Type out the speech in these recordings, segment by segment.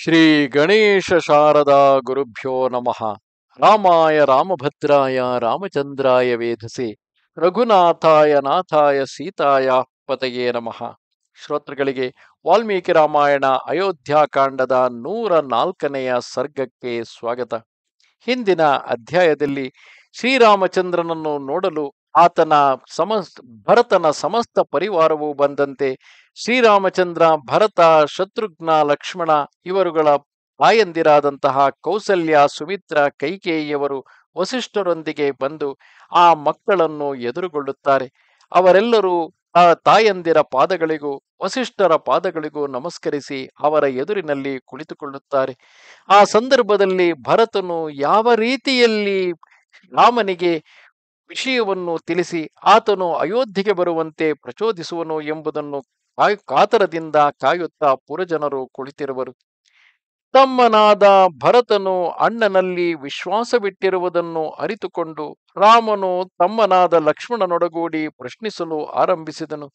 ಶ್ರೀ ಗಣೇಶ ಶಾರದಾ ಗುರುಭ್ಯೋ ನಮಃ ರಾಮಾಯ ರಾಮಭದ್ರಾಯ ರಾಮಚಂದ್ರಾಯ ವೇಧಸಿ ರಘುನಾಥಾಯ ನಾಥಾಯ ಸೀತಾಯ ಪತಯೇ ನಮಃ ಶ್ರೋತೃಗಳಿಗೆ ವಾಲ್ಮೀಕಿ ರಾಮಾಯಣ ಅಯೋಧ್ಯಾಕಾಂಡದ ನೂರ ನಾಲ್ಕನೆಯ ಸರ್ಗಕ್ಕೆ ಸ್ವಾಗತ ಹಿಂದಿನ ಅಧ್ಯಾಯದಲ್ಲಿ ಶ್ರೀರಾಮಚಂದ್ರನನ್ನು ನೋಡಲು ಆತನ ಸಮಸ್ತ ಭರತನ ಸಮಸ್ತ ಪರಿವಾರವು ಬಂದಂತೆ ಶ್ರೀರಾಮಚಂದ್ರ ಭರತ ಶತ್ರುಘ್ನ ಲಕ್ಷ್ಮಣ ಇವರುಗಳ ತಾಯಂದಿರಾದಂತಹ ಕೌಸಲ್ಯ ಸುಮಿತ್ರ ಕೈಕೇಯಿಯವರು ವಸಿಷ್ಠರೊಂದಿಗೆ ಬಂದು ಆ ಮಕ್ಕಳನ್ನು ಎದುರುಗೊಳ್ಳುತ್ತಾರೆ ಅವರೆಲ್ಲರೂ ಆ ತಾಯಂದಿರ ಪಾದಗಳಿಗೂ ವಸಿಷ್ಠರ ಪಾದಗಳಿಗೂ ನಮಸ್ಕರಿಸಿ ಅವರ ಎದುರಿನಲ್ಲಿ ಕುಳಿತುಕೊಳ್ಳುತ್ತಾರೆ ಆ ಸಂದರ್ಭದಲ್ಲಿ ಭರತನು ಯಾವ ರೀತಿಯಲ್ಲಿ ರಾಮನಿಗೆ ವಿಷಯವನ್ನು ತಿಳಿಸಿ ಆತನು ಅಯೋಧ್ಯೆಗೆ ಬರುವಂತೆ ಪ್ರಚೋದಿಸುವನು ಎಂಬುದನ್ನು ಕಾತರದಿಂದ ಕಾಯುತ್ತಾ ಪುರಜನರು ಕುಳಿತಿರುವರು ತಮ್ಮನಾದ ಭರತನು ಅಣ್ಣನಲ್ಲಿ ವಿಶ್ವಾಸವಿಟ್ಟಿರುವುದನ್ನು ಅರಿತುಕೊಂಡು ರಾಮನು ತಮ್ಮನಾದ ಲಕ್ಷ್ಮಣನೊಡಗೂಡಿ ಪ್ರಶ್ನಿಸಲು ಆರಂಭಿಸಿದನು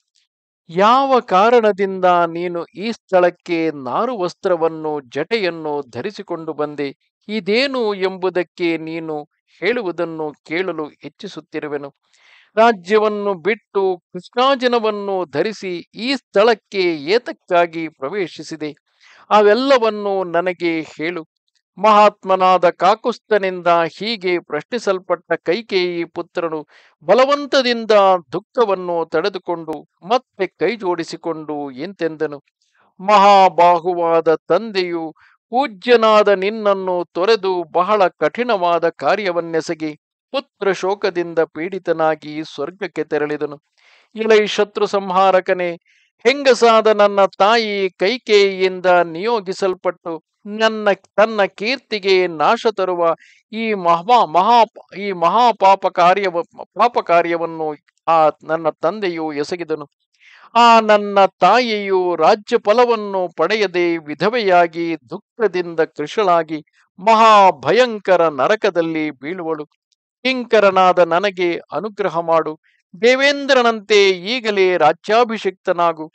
ಯಾವ ಕಾರಣದಿಂದ ನೀನು ಈ ಸ್ಥಳಕ್ಕೆ ನಾರು ವಸ್ತ್ರವನ್ನು ಜಟೆಯನ್ನು ಧರಿಸಿಕೊಂಡು ಬಂದೆ ಇದೇನು ಎಂಬುದಕ್ಕೆ ನೀನು ಹೇಳುವುದನ್ನು ಕೇಳಲು ಹೆಚ್ಚಿಸುತ್ತಿರುವೆನು ರಾಜ್ಯವನ್ನು ಬಿಟ್ಟು ಕೃಷ್ಣಾಜನವನ್ನು ಧರಿಸಿ ಈ ಸ್ಥಳಕ್ಕೆ ಏತಕ್ಕಾಗಿ ಪ್ರವೇಶಿಸಿದೆ ಅವೆಲ್ಲವನ್ನು ನನಗೆ ಹೇಳು ಮಹಾತ್ಮನಾದ ಕಾಕುಸ್ತನಿಂದ ಹೀಗೆ ಪ್ರಶ್ನಿಸಲ್ಪಟ್ಟ ಕೈಕೇಯಿ ಪುತ್ರನು ಬಲವಂತದಿಂದ ದುಃಖವನ್ನು ತಡೆದುಕೊಂಡು ಮತ್ತೆ ಕೈ ಜೋಡಿಸಿಕೊಂಡು ಎಂತೆಂದನು ಮಹಾಬಾಹುವಾದ ತಂದೆಯು ಪೂಜ್ಯನಾದ ನಿನ್ನನ್ನು ತೊರೆದು ಬಹಳ ಕಠಿಣವಾದ ಕಾರ್ಯವನ್ನೆಸಗಿ ಪುತ್ರ ಶೋಕದಿಂದ ಪೀಡಿತನಾಗಿ ಸ್ವರ್ಗಕ್ಕೆ ತೆರಳಿದನು ಇಳೈ ಶತ್ರು ಸಂಹಾರಕನೇ ಹೆಂಗಸಾದ ನನ್ನ ತಾಯಿ ಕೈಕೇಯಿಯಿಂದ ನಿಯೋಗಿಸಲ್ಪಟ್ಟು ನನ್ನ ತನ್ನ ಕೀರ್ತಿಗೆ ನಾಶ ತರುವ ಈ ಮಹಾ ಮಹಾ ಈ ಮಹಾಪಾಪ ಕಾರ್ಯವ ಪಾಪ ಕಾರ್ಯವನ್ನು ಆ ನನ್ನ ತಂದೆಯು ಎಸಗಿದನು ಆ ನನ್ನ ತಾಯಿಯು ರಾಜ್ಯ ಫಲವನ್ನು ಪಡೆಯದೆ ವಿಧವೆಯಾಗಿ ದುಃಖದಿಂದ ಕೃಷಳಾಗಿ ಮಹಾಭಯಂಕರ ನರಕದಲ್ಲಿ ಬೀಳುವಳು ಕಿಂಕರನಾದ ನನಗೆ ಅನುಗ್ರಹ ಮಾಡು ದೇವೇಂದ್ರನಂತೆ ಈಗಲೇ ರಾಜ್ಯಾಭಿಷಿಕ್ತನಾಗು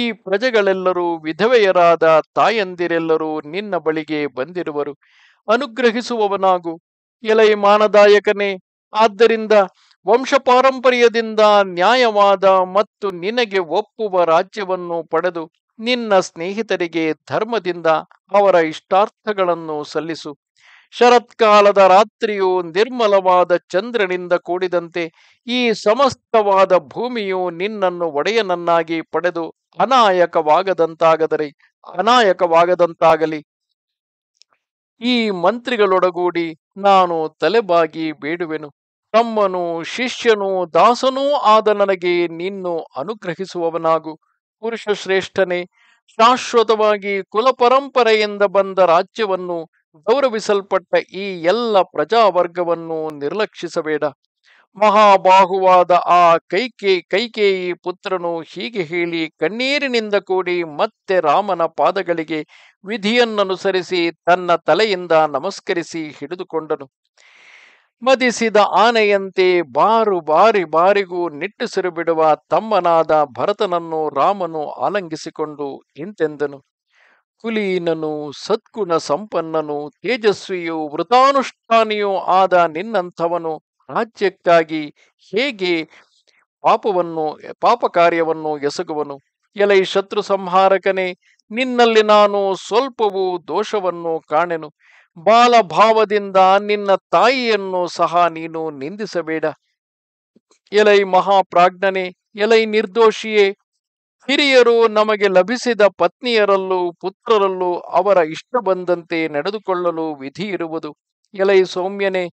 ಈ ಪ್ರಜೆಗಳೆಲ್ಲರೂ ವಿಧವೆಯರಾದ ತಾಯಂದಿರೆಲ್ಲರೂ ನಿನ್ನ ಬಳಿಗೆ ಬಂದಿರುವರು ಅನುಗ್ರಹಿಸುವವನಾಗು ಎಲೈ ಮಾನದಾಯಕನೇ ಆದ್ದರಿಂದ ವಂಶಪಾರಂಪರ್ಯದಿಂದ ನ್ಯಾಯವಾದ ಮತ್ತು ನಿನಗೆ ಒಪ್ಪುವ ರಾಜ್ಯವನ್ನು ಪಡೆದು ನಿನ್ನ ಸ್ನೇಹಿತರಿಗೆ ಧರ್ಮದಿಂದ ಅವರ ಇಷ್ಟಾರ್ಥಗಳನ್ನು ಸಲ್ಲಿಸು ಶರತ್ಕಾಲದ ರಾತ್ರಿಯು ನಿರ್ಮಲವಾದ ಚಂದ್ರನಿಂದ ಕೂಡಿದಂತೆ ಈ ಸಮಸ್ತವಾದ ಭೂಮಿಯು ನಿನ್ನನ್ನು ಒಡೆಯನನ್ನಾಗಿ ಪಡೆದು ಅನಾಯಕವಾಗದಂತಾಗದರೆ ಅನಾಯಕವಾಗದಂತಾಗಲಿ ಈ ಮಂತ್ರಿಗಳೊಡಗೂಡಿ ನಾನು ತಲೆಬಾಗಿ ಬೇಡುವೆನು ತಮ್ಮನು ಶಿಷ್ಯನು ದಾಸನೂ ಆದ ನನಗೆ ನಿನ್ನು ಅನುಗ್ರಹಿಸುವವನಾಗು ಪುರುಷ ಶ್ರೇಷ್ಠನೇ ಶಾಶ್ವತವಾಗಿ ಕುಲಪರಂಪರೆಯಿಂದ ಬಂದ ರಾಜ್ಯವನ್ನು ಗೌರವಿಸಲ್ಪಟ್ಟ ಈ ಎಲ್ಲ ಪ್ರಜಾವರ್ಗವನ್ನು ನಿರ್ಲಕ್ಷಿಸಬೇಡ ಮಹಾಬಾಹುವಾದ ಆ ಕೈಕೆ ಕೈಕೇಯಿ ಪುತ್ರನು ಹೀಗೆ ಹೇಳಿ ಕಣ್ಣೀರಿನಿಂದ ಕೂಡಿ ಮತ್ತೆ ರಾಮನ ಪಾದಗಳಿಗೆ ವಿಧಿಯನ್ನನುಸರಿಸಿ ತನ್ನ ತಲೆಯಿಂದ ನಮಸ್ಕರಿಸಿ ಹಿಡಿದುಕೊಂಡನು ಮದಿಸಿದ ಆನೆಯಂತೆ ಬಾರು ಬಾರಿ ಬಾರಿಗೂ ನಿಟ್ಟುಸಿರು ಬಿಡುವ ತಮ್ಮನಾದ ಭರತನನ್ನು ರಾಮನು ಆಲಂಗಿಸಿಕೊಂಡು ಇಂತೆಂದನು ಕುಲೀನನು ಸದ್ಗುಣ ಸಂಪನ್ನನು ತೇಜಸ್ವಿಯು ವೃತಾನುಷ್ಠಾನಿಯೂ ಆದ ನಿನ್ನಂಥವನು ರಾಜ್ಯಕ್ಕಾಗಿ ಹೇಗೆ ಪಾಪವನ್ನು ಪಾಪ ಕಾರ್ಯವನ್ನು ಎಸಗುವನು ಎಲೈ ಶತ್ರು ಸಂಹಾರಕನೇ ನಿನ್ನಲ್ಲಿ ನಾನು ಸ್ವಲ್ಪವೂ ದೋಷವನ್ನು ಕಾಣೆನು ಬಾಲಭಾವದಿಂದ ನಿನ್ನ ತಾಯಿಯನ್ನು ಸಹ ನೀನು ನಿಂದಿಸಬೇಡ ಎಲೈ ಮಹಾಪ್ರಾಜ್ಞನೆ ಎಲೈ ನಿರ್ದೋಷಿಯೇ ಹಿರಿಯರು ನಮಗೆ ಲಭಿಸಿದ ಪತ್ನಿಯರಲ್ಲೂ ಪುತ್ರರಲ್ಲೂ ಅವರ ಇಷ್ಟ ಬಂದಂತೆ ನಡೆದುಕೊಳ್ಳಲು ವಿಧಿ ಇರುವುದು ಎಲೈ ಸೌಮ್ಯನೆ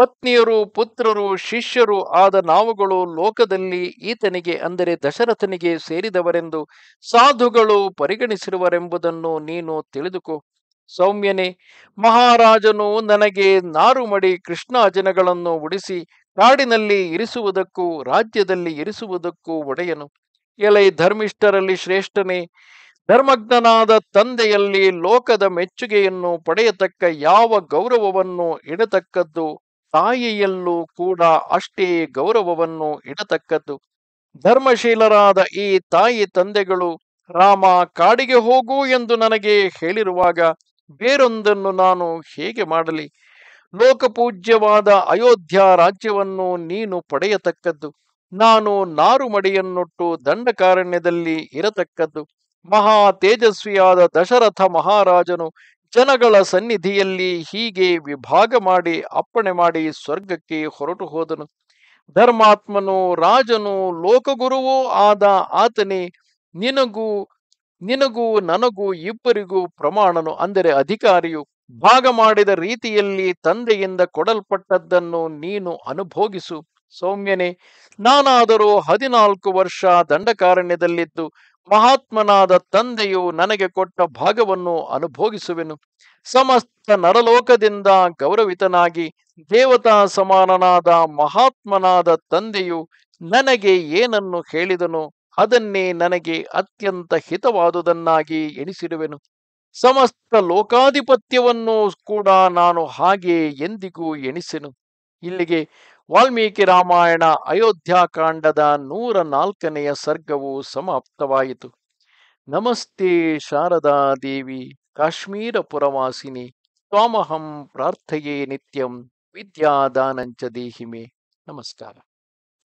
ಪತ್ನಿಯರು ಪುತ್ರರು ಶಿಷ್ಯರು ಆದ ನಾವುಗಳು ಲೋಕದಲ್ಲಿ ಈತನಿಗೆ ಅಂದರೆ ದಶರಥನಿಗೆ ಸೇರಿದವರೆಂದು ಸಾಧುಗಳು ಪರಿಗಣಿಸಿರುವರೆಂಬುದನ್ನು ನೀನು ತಿಳಿದುಕೋ ಸೌಮ್ಯನೇ ಮಹಾರಾಜನು ನನಗೆ ನಾರು ಮಡಿ ಕೃಷ್ಣಾಜನಗಳನ್ನು ಉಡಿಸಿ ಕಾಡಿನಲ್ಲಿ ಇರಿಸುವುದಕ್ಕೂ ರಾಜ್ಯದಲ್ಲಿ ಇರಿಸುವುದಕ್ಕೂ ಒಡೆಯನು ಎಲೆ ಧರ್ಮಿಷ್ಠರಲ್ಲಿ ಶ್ರೇಷ್ಠನೇ ಧರ್ಮಜ್ಞನಾದ ತಂದೆಯಲ್ಲಿ ಲೋಕದ ಮೆಚ್ಚುಗೆಯನ್ನು ಪಡೆಯತಕ್ಕ ಯಾವ ಗೌರವವನ್ನು ಇಡತಕ್ಕದ್ದು ತಾಯಿಯಲ್ಲೂ ಕೂಡ ಅಷ್ಟೇ ಗೌರವವನ್ನು ಇಡತಕ್ಕದ್ದು ಧರ್ಮಶೀಲರಾದ ಈ ತಾಯಿ ತಂದೆಗಳು ರಾಮ ಕಾಡಿಗೆ ಹೋಗು ಎಂದು ನನಗೆ ಹೇಳಿರುವಾಗ ಬೇರೊಂದನ್ನು ನಾನು ಹೇಗೆ ಮಾಡಲಿ ಲೋಕಪೂಜ್ಯವಾದ ಅಯೋಧ್ಯ ರಾಜ್ಯವನ್ನು ನೀನು ಪಡೆಯತಕ್ಕದ್ದು ನಾನು ಮಡಿಯನ್ನುಟ್ಟು ದಂಡಕಾರಣ್ಯದಲ್ಲಿ ಇರತಕ್ಕದ್ದು ಮಹಾ ತೇಜಸ್ವಿಯಾದ ದಶರಥ ಮಹಾರಾಜನು ಜನಗಳ ಸನ್ನಿಧಿಯಲ್ಲಿ ಹೀಗೆ ವಿಭಾಗ ಮಾಡಿ ಅಪ್ಪಣೆ ಮಾಡಿ ಸ್ವರ್ಗಕ್ಕೆ ಹೊರಟು ಹೋದನು ಧರ್ಮಾತ್ಮನು ರಾಜನು ಲೋಕಗುರುವೂ ಆದ ಆತನೇ ನಿನಗೂ ನಿನಗೂ ನನಗೂ ಇಬ್ಬರಿಗೂ ಪ್ರಮಾಣನು ಅಂದರೆ ಅಧಿಕಾರಿಯು ಭಾಗ ಮಾಡಿದ ರೀತಿಯಲ್ಲಿ ತಂದೆಯಿಂದ ಕೊಡಲ್ಪಟ್ಟದ್ದನ್ನು ನೀನು ಅನುಭೋಗಿಸು ಸೌಮ್ಯನೇ ನಾನಾದರೂ ಹದಿನಾಲ್ಕು ವರ್ಷ ದಂಡಕಾರಣ್ಯದಲ್ಲಿದ್ದು ಮಹಾತ್ಮನಾದ ತಂದೆಯು ನನಗೆ ಕೊಟ್ಟ ಭಾಗವನ್ನು ಅನುಭೋಗಿಸುವೆನು ಸಮಸ್ತ ನರಲೋಕದಿಂದ ಗೌರವಿತನಾಗಿ ದೇವತಾ ಸಮಾನನಾದ ಮಹಾತ್ಮನಾದ ತಂದೆಯು ನನಗೆ ಏನನ್ನು ಹೇಳಿದನು ಅದನ್ನೇ ನನಗೆ ಅತ್ಯಂತ ಹಿತವಾದುದನ್ನಾಗಿ ಎಣಿಸಿರುವೆನು ಸಮಸ್ತ ಲೋಕಾಧಿಪತ್ಯವನ್ನು ಕೂಡ ನಾನು ಹಾಗೆ ಎಂದಿಗೂ ಎಣಿಸೆನು ಇಲ್ಲಿಗೆ ವಾಲ್ಮೀಕಿ ರಾಮಾಯಣ ಅಯೋಧ್ಯಾಕಾಂಡದ ನೂರ ನಾಲ್ಕನೆಯ ಸರ್ಗವು ಸಮಾಪ್ತವಾಯಿತು ನಮಸ್ತೆ ಶಾರದಾ ದೇವಿ ಕಾಶ್ಮೀರ ಪುರವಾಸಿನಿ ತ್ವಾಮಹಂ ಪ್ರಾರ್ಥೆಯೇ ನಿತ್ಯಂ ವಿದ್ಯಾದಾನಂಚ ದೇಹಿಮೆ ನಮಸ್ಕಾರ